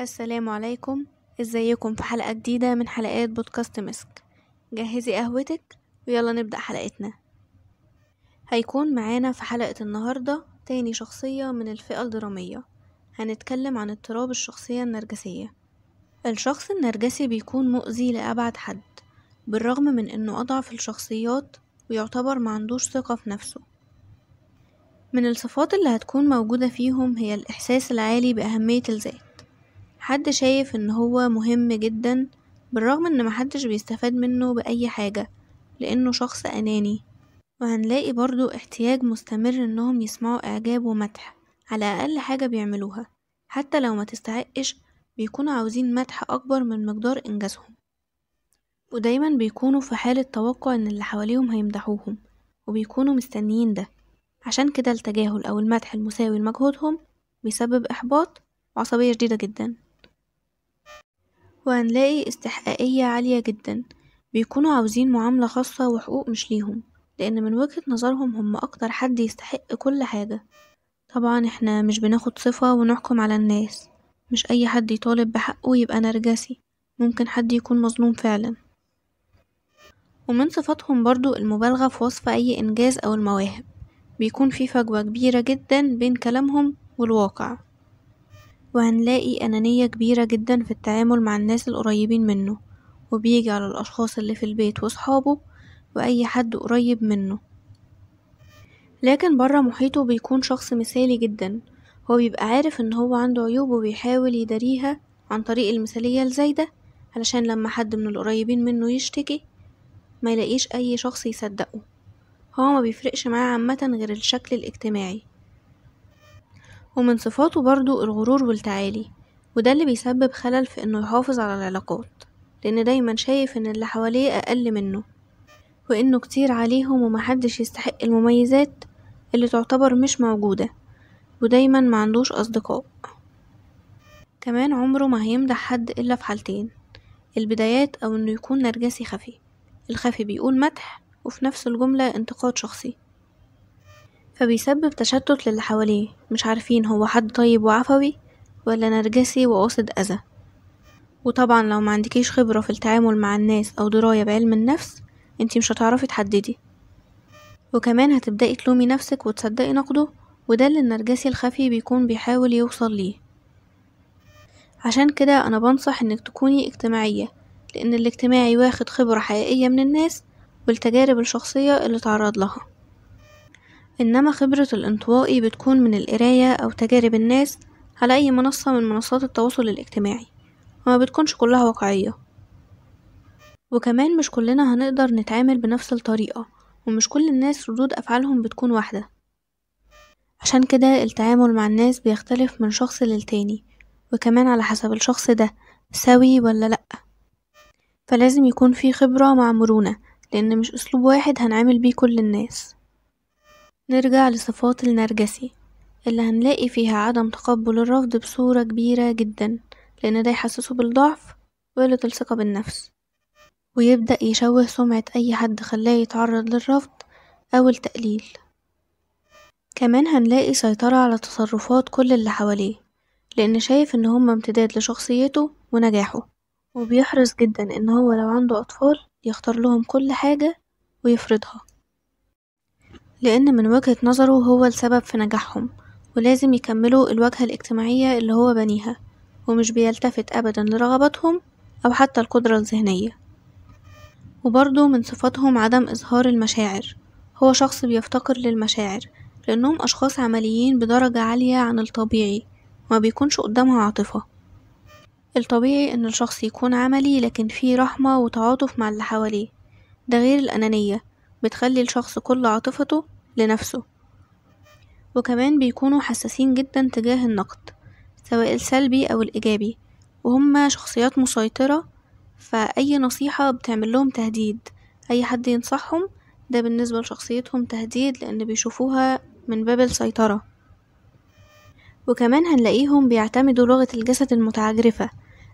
السلام عليكم ازيكم في حلقة جديدة من حلقات بودكاست مسك جهزي قهوتك ويلا نبدأ حلقتنا هيكون معانا في حلقة النهاردة تاني شخصية من الفئة الدرامية هنتكلم عن اضطراب الشخصية النرجسية الشخص النرجسي بيكون مؤذي لأبعد حد بالرغم من انه اضعف الشخصيات ويعتبر معندوش ثقة في نفسه من الصفات اللي هتكون موجودة فيهم هي الإحساس العالي بأهمية الذات حد شايف ان هو مهم جدا بالرغم ان محدش بيستفاد منه بأي حاجة لانه شخص اناني وهنلاقي برضو احتياج مستمر انهم يسمعوا اعجاب ومدح على اقل حاجة بيعملوها حتى لو ما تستحقش بيكونوا عاوزين مدح اكبر من مقدار انجازهم ودايما بيكونوا في حالة توقع ان اللي حواليهم هيمدحوهم وبيكونوا مستنيين ده عشان كده التجاهل او المدح المساوي لمجهودهم بيسبب احباط وعصبية شديدة جدا وهنلاقي استحقاقية عالية جدا بيكونوا عاوزين معاملة خاصة وحقوق مش ليهم لأن من وجهة نظرهم هم أكتر حد يستحق كل حاجة طبعا احنا مش بناخد صفة ونحكم على الناس مش أي حد يطالب بحقه يبقى نرجسي ممكن حد يكون مظلوم فعلا ومن صفاتهم برضو المبالغة في وصف أي إنجاز أو المواهب بيكون في فجوة كبيرة جدا بين كلامهم والواقع وهنلاقي أنانية كبيرة جدا في التعامل مع الناس القريبين منه وبيجي على الأشخاص اللي في البيت وصحابه وأي حد قريب منه لكن برا محيطه بيكون شخص مثالي جدا هو بيبقى عارف ان هو عنده عيوب وبيحاول يداريها عن طريق المثالية الزايدة علشان لما حد من القريبين منه يشتكي ما يلاقيش اي شخص يصدقه هو ما بيفرقش معاه عامة غير الشكل الاجتماعي ومن صفاته برضو الغرور والتعالي وده اللي بيسبب خلل في انه يحافظ على العلاقات لان دايما شايف ان اللي حواليه اقل منه وانه كتير عليهم ومحدش يستحق المميزات اللي تعتبر مش موجودة ودايما معندوش اصدقاء كمان عمره ما هيمدح حد الا في حالتين البدايات او انه يكون نرجسي خفي الخفي بيقول مدح وفي نفس الجملة انتقاد شخصي فبيسبب تشتت للي حواليه مش عارفين هو حد طيب وعفوي ولا نرجسي وقاصد أذى وطبعا لو ما عندكيش خبرة في التعامل مع الناس أو دراية بعلم النفس انتي مش هتعرفي تحددي وكمان هتبدأي تلومي نفسك وتصدقي نقده وده اللي النرجسي الخفي بيكون بيحاول يوصل ليه عشان كده أنا بنصح إنك تكوني اجتماعية لأن الاجتماعي واخد خبرة حقيقية من الناس والتجارب الشخصية اللي تعرض لها إنما خبرة الانطوائي بتكون من القراية أو تجارب الناس على أي منصة من منصات التواصل الاجتماعي وما بتكونش كلها واقعية وكمان مش كلنا هنقدر نتعامل بنفس الطريقة ومش كل الناس ردود أفعالهم بتكون واحدة عشان كده التعامل مع الناس بيختلف من شخص للتاني وكمان على حسب الشخص ده سوي ولا لأ فلازم يكون في خبرة مع مرونة لأن مش أسلوب واحد هنعامل بيه كل الناس نرجع لصفات النرجسي اللي هنلاقي فيها عدم تقبل الرفض بصورة كبيرة جدا لأن ده يحسسه بالضعف وقلة الثقة بالنفس ويبدأ يشوه سمعة أي حد خلاه يتعرض للرفض أو التقليل كمان هنلاقي سيطرة على تصرفات كل اللي حواليه لأن شايف إن هما امتداد لشخصيته ونجاحه وبيحرص جدا إن هو لو عنده أطفال يختار لهم كل حاجة ويفرضها لأن من وجهة نظره هو السبب في نجاحهم ولازم يكملوا الواجهة الاجتماعية اللي هو بنيها ومش بيلتفت أبدا لرغباتهم أو حتى القدرة الذهنية وبرضه من صفاتهم عدم إظهار المشاعر هو شخص بيفتقر للمشاعر لأنهم أشخاص عمليين بدرجة عالية عن الطبيعي وما بيكونش قدامها عاطفة الطبيعي إن الشخص يكون عملي لكن فيه رحمة وتعاطف مع اللي حواليه ده غير الأنانية بتخلي الشخص كل عاطفته لنفسه وكمان بيكونوا حساسين جدا تجاه النقد سواء السلبي أو الإيجابي وهم شخصيات مسيطرة فأي نصيحة بتعمل لهم تهديد أي حد ينصحهم ده بالنسبة لشخصيتهم تهديد لأن بيشوفوها من باب السيطرة وكمان هنلاقيهم بيعتمدوا لغة الجسد المتعجرفة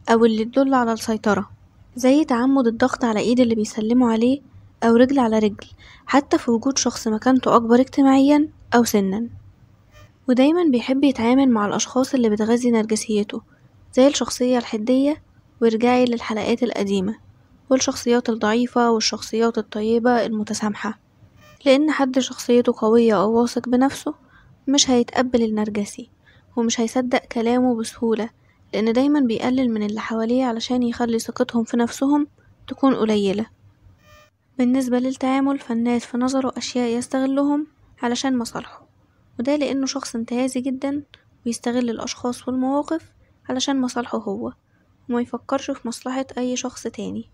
أو اللي تدل على السيطرة زي تعمد الضغط على ايد اللي بيسلموا عليه أو رجل على رجل حتى في وجود شخص مكانته أكبر اجتماعيا أو سنا ودايما بيحب يتعامل مع الأشخاص اللي بتغذي نرجسيته زي الشخصية الحدية وارجعي للحلقات القديمة والشخصيات الضعيفة والشخصيات الطيبة المتسامحة لأن حد شخصيته قوية أو واثق بنفسه مش هيتقبل النرجسي ومش هيصدق كلامه بسهولة لأن دايما بيقلل من اللي حواليه علشان يخلي ثقتهم في نفسهم تكون قليلة بالنسبة للتعامل فالناس في نظره أشياء يستغلهم علشان مصالحه وده لأنه شخص انتهازي جدا ويستغل الأشخاص والمواقف علشان مصالحه هو وما يفكرش في مصلحة أي شخص تاني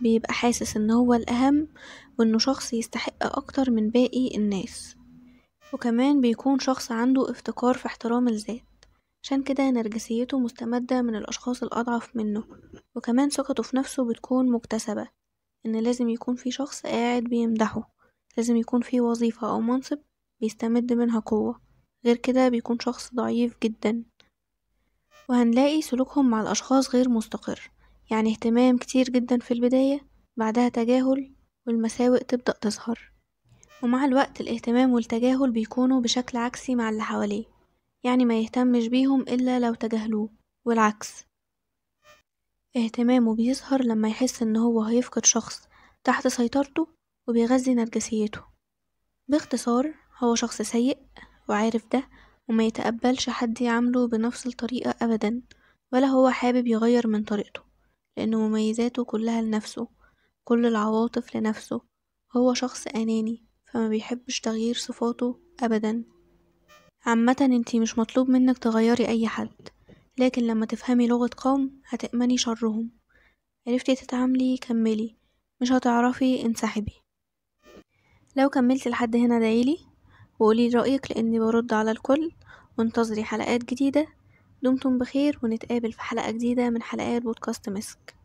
بيبقى حاسس إن هو الأهم وإنه شخص يستحق أكتر من باقي الناس وكمان بيكون شخص عنده افتقار في احترام الذات عشان كده نرجسيته مستمدة من الأشخاص الأضعف منه وكمان ثقته في نفسه بتكون مكتسبة ان لازم يكون في شخص قاعد بيمدحه لازم يكون في وظيفة او منصب بيستمد منها قوة غير كده بيكون شخص ضعيف جدا وهنلاقي سلوكهم مع الاشخاص غير مستقر يعني اهتمام كتير جدا في البداية بعدها تجاهل والمساوئ تبدأ تظهر ومع الوقت الاهتمام والتجاهل بيكونوا بشكل عكسي مع اللي حواليه يعني ما يهتمش بيهم إلا لو تجاهلوه والعكس اهتمامه بيظهر لما يحس إن هو هيفقد شخص تحت سيطرته وبيغذي نرجسيته باختصار هو شخص سيء وعارف ده وما يتقبلش حد يعامله بنفس الطريقة أبدا ولا هو حابب يغير من طريقته لأن مميزاته كلها لنفسه كل العواطف لنفسه هو شخص أناني فما بيحبش تغيير صفاته أبدا عامة انتي مش مطلوب منك تغيري أي حد لكن لما تفهمي لغة قوم هتأمني شرهم عرفتي تتعاملي كملي مش هتعرفي انسحبي لو كملت لحد هنا دعيلي وقولي رأيك لأني برد على الكل وانتظري حلقات جديدة دمتم بخير ونتقابل في حلقة جديدة من حلقات بودكاست مسك